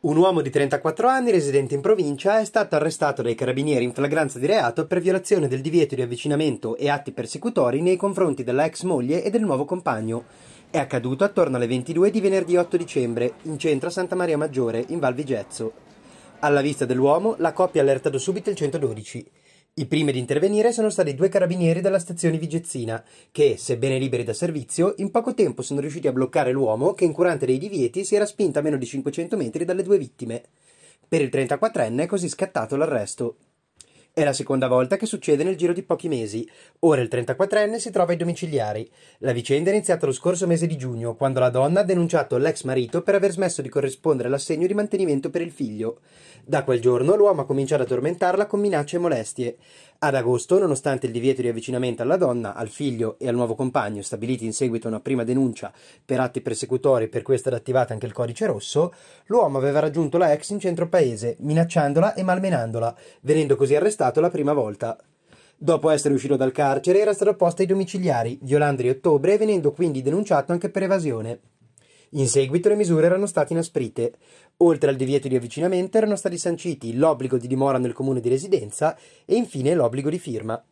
Un uomo di 34 anni residente in provincia è stato arrestato dai carabinieri in flagranza di reato per violazione del divieto di avvicinamento e atti persecutori nei confronti della ex moglie e del nuovo compagno. È accaduto attorno alle 22 di venerdì 8 dicembre in centro a Santa Maria Maggiore, in Val Vigezzo. Alla vista dell'uomo, la coppia ha allertato subito il 112. I primi ad intervenire sono stati due carabinieri della stazione Vigezzina, che, sebbene liberi da servizio, in poco tempo sono riusciti a bloccare l'uomo che, incurante dei divieti, si era spinta a meno di 500 metri dalle due vittime. Per il 34enne è così scattato l'arresto. È la seconda volta che succede nel giro di pochi mesi. Ora il 34enne si trova ai domiciliari. La vicenda è iniziata lo scorso mese di giugno, quando la donna ha denunciato l'ex marito per aver smesso di corrispondere all'assegno di mantenimento per il figlio. Da quel giorno l'uomo ha cominciato a tormentarla con minacce e molestie. Ad agosto, nonostante il divieto di avvicinamento alla donna, al figlio e al nuovo compagno, stabiliti in seguito a una prima denuncia per atti persecutori, per questo era attivato anche il codice rosso, l'uomo aveva raggiunto la ex in centro paese, minacciandola e malmenandola, venendo così arrestato violato la prima volta. Dopo essere uscito dal carcere era stato posto ai domiciliari, violando a ottobre e venendo quindi denunciato anche per evasione. In seguito le misure erano state inasprite. Oltre al divieto di avvicinamento erano stati sanciti l'obbligo di dimora nel comune di residenza e infine l'obbligo di firma.